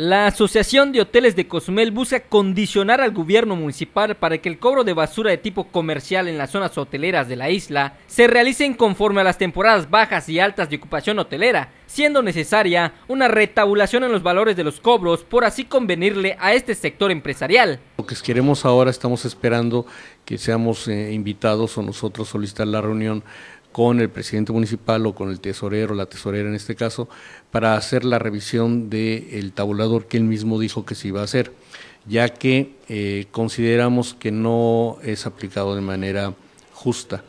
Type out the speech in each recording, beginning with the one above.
La Asociación de Hoteles de Cozumel busca condicionar al gobierno municipal para que el cobro de basura de tipo comercial en las zonas hoteleras de la isla se realice conforme a las temporadas bajas y altas de ocupación hotelera, siendo necesaria una retabulación en los valores de los cobros por así convenirle a este sector empresarial. Lo que queremos ahora, estamos esperando que seamos eh, invitados o nosotros solicitar la reunión con el presidente municipal o con el tesorero, la tesorera en este caso, para hacer la revisión del tabulador que él mismo dijo que se iba a hacer, ya que eh, consideramos que no es aplicado de manera justa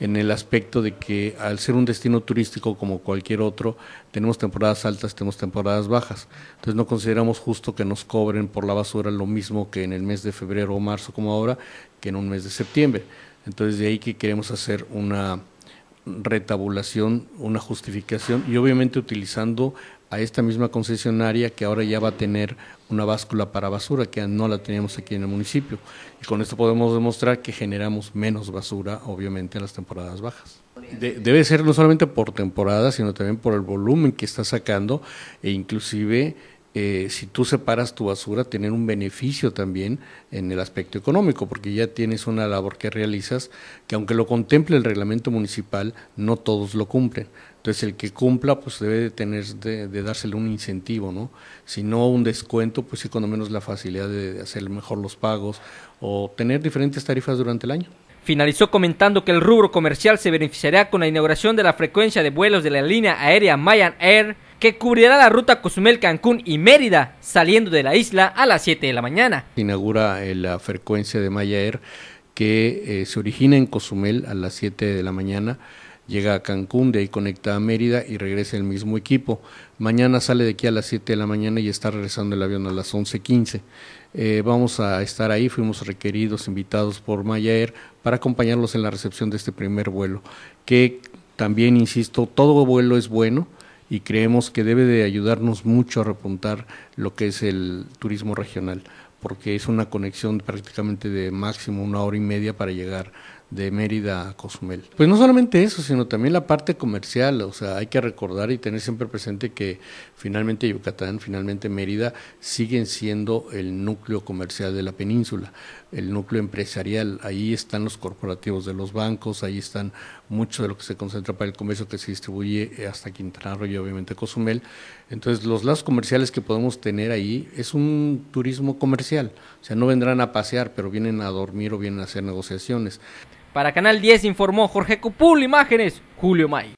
en el aspecto de que al ser un destino turístico como cualquier otro, tenemos temporadas altas, tenemos temporadas bajas. Entonces no consideramos justo que nos cobren por la basura lo mismo que en el mes de febrero o marzo como ahora, que en un mes de septiembre. Entonces de ahí que queremos hacer una retabulación, una justificación y obviamente utilizando a esta misma concesionaria que ahora ya va a tener una báscula para basura que no la teníamos aquí en el municipio. Y con esto podemos demostrar que generamos menos basura, obviamente, en las temporadas bajas. debe ser no solamente por temporada, sino también por el volumen que está sacando e inclusive eh, si tú separas tu basura, tener un beneficio también en el aspecto económico, porque ya tienes una labor que realizas que aunque lo contemple el reglamento municipal, no todos lo cumplen. Entonces el que cumpla pues debe de tener de, un incentivo, ¿no? Si no un descuento, pues sí lo menos la facilidad de hacer mejor los pagos o tener diferentes tarifas durante el año. Finalizó comentando que el rubro comercial se beneficiará con la inauguración de la frecuencia de vuelos de la línea aérea Mayan Air que cubrirá la ruta Cozumel, Cancún y Mérida, saliendo de la isla a las 7 de la mañana. Inaugura eh, la frecuencia de Maya Air que eh, se origina en Cozumel a las 7 de la mañana, llega a Cancún, de ahí conecta a Mérida y regresa el mismo equipo. Mañana sale de aquí a las 7 de la mañana y está regresando el avión a las 11.15. Eh, vamos a estar ahí, fuimos requeridos, invitados por Maya Air para acompañarlos en la recepción de este primer vuelo, que también, insisto, todo vuelo es bueno y creemos que debe de ayudarnos mucho a repuntar lo que es el turismo regional, porque es una conexión prácticamente de máximo una hora y media para llegar de Mérida a Cozumel. Pues no solamente eso, sino también la parte comercial, o sea, hay que recordar y tener siempre presente que finalmente Yucatán, finalmente Mérida siguen siendo el núcleo comercial de la península, el núcleo empresarial, ahí están los corporativos de los bancos, ahí están mucho de lo que se concentra para el comercio que se distribuye eh, hasta Quintana Roo y obviamente Cozumel. Entonces, los lazos comerciales que podemos tener ahí es un turismo comercial, o sea, no vendrán a pasear, pero vienen a dormir o vienen a hacer negociaciones. Para Canal 10 informó Jorge Cupul, imágenes Julio May.